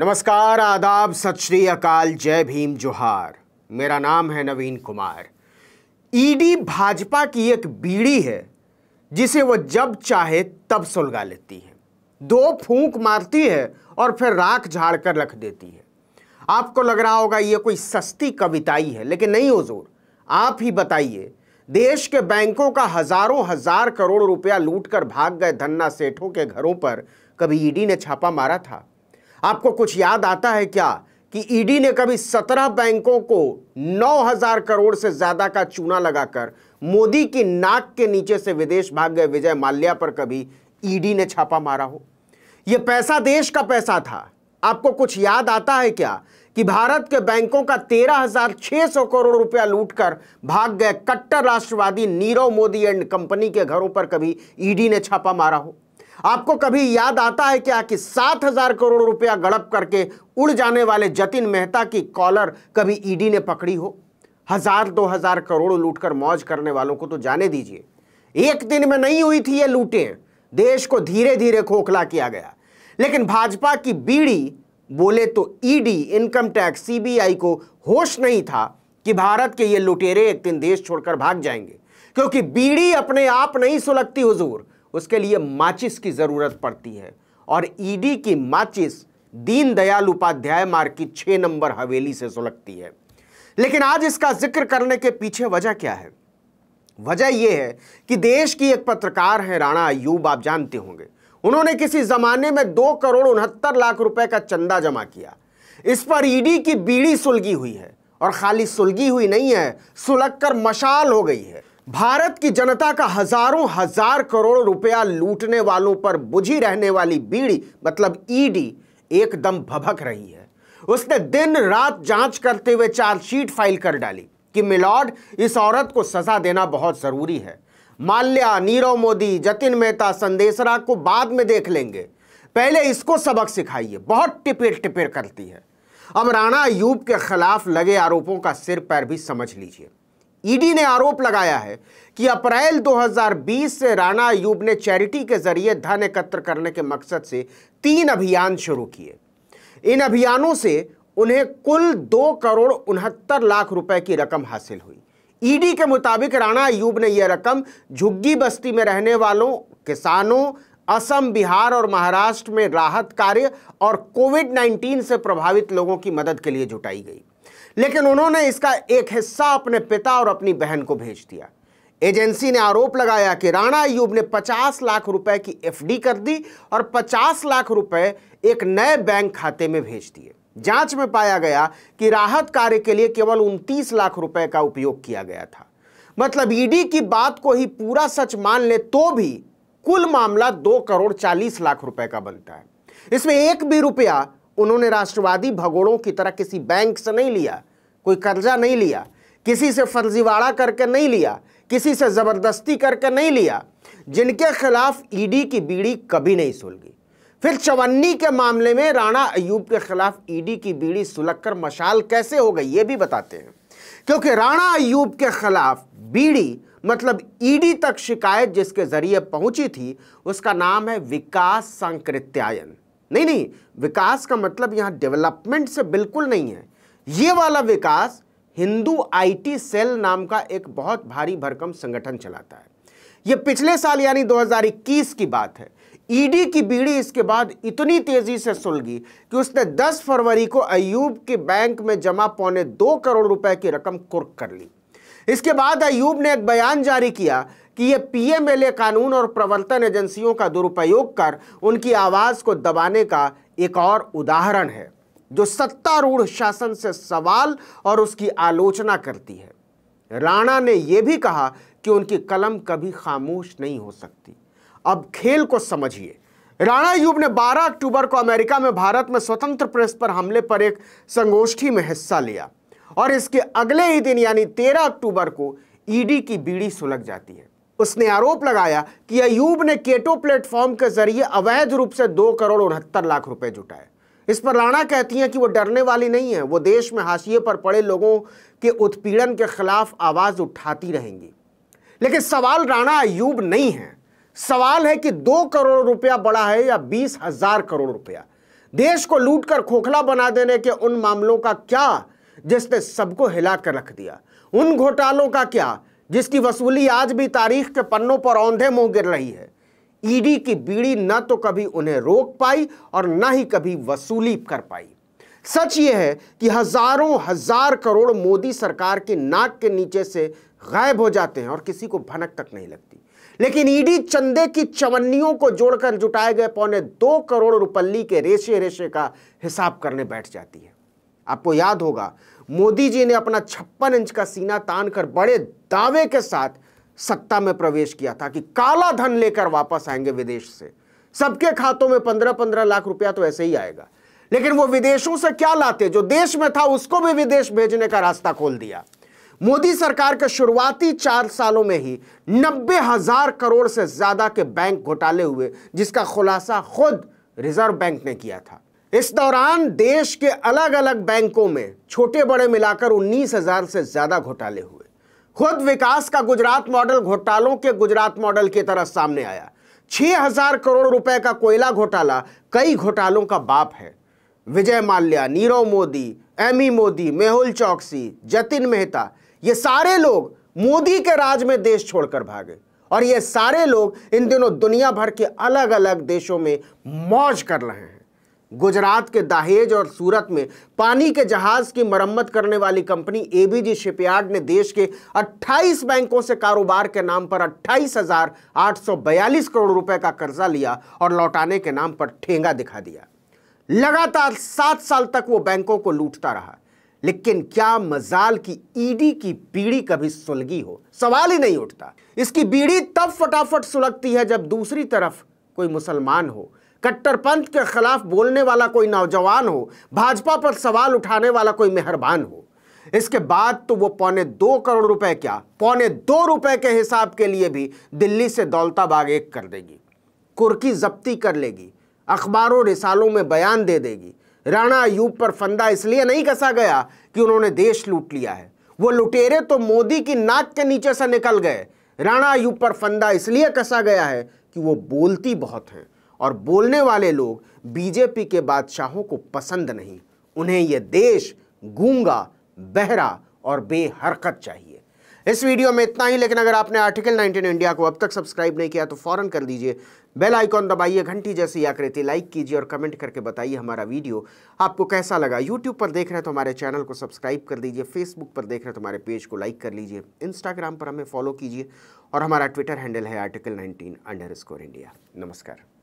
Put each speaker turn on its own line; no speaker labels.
नमस्कार आदाब सत श्री अकाल जय भीम जोहार मेरा नाम है नवीन कुमार ईडी e भाजपा की एक बीड़ी है जिसे वह जब चाहे तब सुलगा लेती है दो फूंक मारती है और फिर राख झाड़ कर रख देती है आपको लग रहा होगा ये कोई सस्ती कविताई है लेकिन नहीं हो जोर आप ही बताइए देश के बैंकों का हजारों हजार करोड़ रुपया लूटकर भाग गए धन्ना सेठों के घरों पर कभी ईडी e ने छापा मारा था आपको कुछ याद आता है क्या कि ईडी e ने कभी सत्रह बैंकों को नौ हजार करोड़ से ज्यादा का चूना लगाकर मोदी की नाक के नीचे से विदेश भाग गए विजय माल्या पर कभी ईडी e ने छापा मारा हो यह पैसा देश का पैसा था आपको कुछ याद आता है क्या कि भारत के बैंकों का तेरह हजार छह सौ करोड़ रुपया लूटकर भाग गए कट्टर राष्ट्रवादी नीरव मोदी एंड कंपनी के घरों पर कभी ईडी e ने छापा मारा हो आपको कभी याद आता है क्या कि सात हजार करोड़ रुपया गड़प करके उड़ जाने वाले जतिन मेहता की कॉलर कभी ईडी ने पकड़ी हो हजार दो हजार करोड़ लूटकर मौज करने वालों को तो जाने दीजिए एक दिन में नहीं हुई थी ये लूटें देश को धीरे धीरे खोखला किया गया लेकिन भाजपा की बीड़ी बोले तो ईडी इनकम टैक्स सीबीआई को होश नहीं था कि भारत के ये लुटेरे एक दिन देश छोड़कर भाग जाएंगे क्योंकि बीड़ी अपने आप नहीं सुलगती हुजूर उसके लिए माचिस की ज़रूरत पड़ती है और ईडी e की माचिस दीनदयाल उपाध्याय मार्ग की छह नंबर हवेली से सुलगती है लेकिन आज इसका जिक्र करने के पीछे वजह क्या है वजह यह है कि देश की एक पत्रकार है राणा अयूब आप जानते होंगे उन्होंने किसी ज़माने में दो करोड़ उनहत्तर लाख रुपए का चंदा जमा किया इस पर ईडी e की बीड़ी सुलगी हुई है और खाली सुलगी हुई नहीं है सुलग कर मशाल हो गई है भारत की जनता का हजारों हजार करोड़ रुपया लूटने वालों पर बुझी रहने वाली बीड़ी मतलब ईडी एकदम भभक रही है उसने दिन रात जांच करते हुए चार्जशीट फाइल कर डाली कि मिलॉर्ड इस औरत को सजा देना बहुत जरूरी है माल्या नीरव मोदी जतिन मेहता संदेशरा को बाद में देख लेंगे पहले इसको सबक सिखाइए बहुत टिपिर टिपिर करती है अब राणा अयूब के खिलाफ लगे आरोपों का सिर पैर भी समझ लीजिए ईडी ने आरोप लगाया है कि अप्रैल 2020 से राणा अयूब ने चैरिटी के जरिए धन एकत्र करने के मकसद से तीन अभियान शुरू किए इन अभियानों से उन्हें कुल दो करोड़ उनहत्तर लाख रुपए की रकम हासिल हुई ईडी के मुताबिक राणा अयूब ने यह रकम झुग्गी बस्ती में रहने वालों किसानों असम बिहार और महाराष्ट्र में राहत कार्य और कोविड 19 से प्रभावित लोगों की मदद के लिए जुटाई गई लेकिन उन्होंने इसका एक हिस्सा अपने पिता और अपनी बहन को भेज दिया एजेंसी ने आरोप लगाया कि राणा अयूब ने 50 लाख रुपए की एफडी कर दी और 50 लाख रुपए एक नए बैंक खाते में भेज दिए जांच में पाया गया कि राहत कार्य के लिए केवल उनतीस लाख रुपए का उपयोग किया गया था मतलब ईडी की बात को ही पूरा सच मान ले तो भी कुल मामला दो करोड़ चालीस लाख रुपए का बनता है इसमें एक भी रुपया उन्होंने राष्ट्रवादी भगोड़ों की तरह किसी बैंक से नहीं लिया कोई कर्जा नहीं लिया किसी से फर्जीवाड़ा करके नहीं लिया किसी से ज़बरदस्ती करके नहीं लिया जिनके खिलाफ ईडी e की बीड़ी कभी नहीं सुलगी फिर चवन्नी के मामले में राणा अयूब के खिलाफ ईडी e की बीड़ी सुलग कर मशाल कैसे हो गई ये भी बताते हैं क्योंकि राणा अयूब के खिलाफ बीड़ी मतलब ईडी e तक शिकायत जिसके जरिए पहुंची थी उसका नाम है विकास संकृत्यायन नहीं नहीं विकास का मतलब यहाँ डेवलपमेंट से बिल्कुल नहीं है ये वाला विकास हिंदू आईटी सेल नाम का एक बहुत भारी भरकम संगठन चलाता है ये पिछले साल यानी 2021 की बात है ईडी e की बीड़ी इसके बाद इतनी तेजी से सुलगी कि उसने 10 फरवरी को अयूब के बैंक में जमा पौने दो करोड़ रुपए की रकम कुर्क कर ली इसके बाद अयूब ने एक बयान जारी किया कि ये पीएमएलए कानून और प्रवर्तन एजेंसियों का दुरुपयोग कर उनकी आवाज़ को दबाने का एक और उदाहरण है जो सत्तारूढ़ शासन से सवाल और उसकी आलोचना करती है राणा ने यह भी कहा कि उनकी कलम कभी खामोश नहीं हो सकती अब खेल को समझिए राणा युग ने 12 अक्टूबर को अमेरिका में भारत में स्वतंत्र प्रेस पर हमले पर एक संगोष्ठी में हिस्सा लिया और इसके अगले ही दिन यानी 13 अक्टूबर को ईडी की बीड़ी सुलग जाती है उसने आरोप लगाया कि अयूब ने केटो प्लेटफॉर्म के जरिए अवैध रूप से दो करोड़ उनहत्तर लाख रुपए जुटाए इस पर राणा कहती हैं कि वो डरने वाली नहीं है वो देश में हाशिए पर पड़े लोगों के उत्पीड़न के खिलाफ आवाज़ उठाती रहेंगी लेकिन सवाल राणा अयूब नहीं है सवाल है कि दो करोड़ रुपया बड़ा है या बीस हजार करोड़ रुपया देश को लूट कर खोखला बना देने के उन मामलों का क्या जिसने सबको हिला कर रख दिया उन घोटालों का क्या जिसकी वसूली आज भी तारीख के पन्नों पर औंधे मुंह गिर रही है ईडी की बीड़ी ना तो कभी उन्हें रोक पाई और ना ही कभी वसूली कर पाई सच यह है कि हजारों हजार करोड़ मोदी सरकार के नाक के नीचे से गायब हो जाते हैं और किसी को भनक तक नहीं लगती लेकिन ईडी चंदे की चवन्नियों को जोड़कर जुटाए गए पौने दो करोड़ रुपल्ली के रेशे रेशे का हिसाब करने बैठ जाती है आपको याद होगा मोदी जी ने अपना छप्पन इंच का सीना तान कर बड़े दावे के साथ सत्ता में प्रवेश किया था कि काला धन लेकर वापस आएंगे विदेश से सबके खातों में पंद्रह पंद्रह लाख रुपया तो ऐसे ही आएगा लेकिन वो विदेशों से क्या लाते जो देश में था उसको भी विदेश भेजने का रास्ता खोल दिया मोदी सरकार के शुरुआती चार सालों में ही नब्बे हजार करोड़ से ज्यादा के बैंक घोटाले हुए जिसका खुलासा खुद रिजर्व बैंक ने किया था इस दौरान देश के अलग अलग बैंकों में छोटे बड़े मिलाकर उन्नीस हजार से ज्यादा घोटाले हुए खुद विकास का गुजरात मॉडल घोटालों के गुजरात मॉडल की तरह सामने आया 6000 करोड़ रुपए का कोयला घोटाला कई घोटालों का बाप है विजय माल्या नीरव मोदी एम मोदी मेहुल चौकसी जतिन मेहता ये सारे लोग मोदी के राज में देश छोड़कर भागे और ये सारे लोग इन दिनों दुनिया भर के अलग अलग देशों में मौज कर रहे हैं गुजरात के दाहेज और सूरत में पानी के जहाज की मरम्मत करने वाली कंपनी एबीजी शिपयार्ड ने देश के 28 बैंकों से कारोबार के नाम पर 28,842 करोड़ रुपए का कर्जा लिया और लौटाने के नाम पर ठेंगा दिखा दिया लगातार सात साल तक वो बैंकों को लूटता रहा लेकिन क्या मजाल की ईडी e की बीड़ी कभी सुलगी हो सवाल ही नहीं उठता इसकी बीड़ी तब फटाफट सुलगती है जब दूसरी तरफ कोई मुसलमान हो कट्टरपंथ के खिलाफ बोलने वाला कोई नौजवान हो भाजपा पर सवाल उठाने वाला कोई मेहरबान हो इसके बाद तो वो पौने दो करोड़ रुपए क्या पौने दो रुपए के हिसाब के लिए भी दिल्ली से दौलताबाग एक कर देगी कुर्की जब्ती कर लेगी अखबारों रिसालों में बयान दे देगी राणा अयूब पर फंदा इसलिए नहीं कसा गया कि उन्होंने देश लूट लिया है वो लुटेरे तो मोदी की नाक के नीचे से निकल गए राणा अयूब पर फंदा इसलिए कसा गया है कि वो बोलती बहुत हैं और बोलने वाले लोग बीजेपी के बादशाहों को पसंद नहीं उन्हें यह देश गूंगा बहरा और बेहरकत चाहिए इस वीडियो में इतना ही लेकिन अगर आपने आर्टिकल 19 इंडिया को अब तक सब्सक्राइब नहीं किया तो फौरन कर दीजिए बेल आइकॉन दबाइए घंटी जैसी आकृति लाइक कीजिए और कमेंट करके बताइए हमारा वीडियो आपको कैसा लगा यूट्यूब पर देख रहे हैं तो हमारे चैनल को सब्सक्राइब कर दीजिए फेसबुक पर देख रहे हैं तो हमारे पेज को लाइक कर लीजिए इंस्टाग्राम पर हमें फॉलो कीजिए और हमारा ट्विटर हैंडल है आर्टिकल नाइनटीन अंडर इंडिया नमस्कार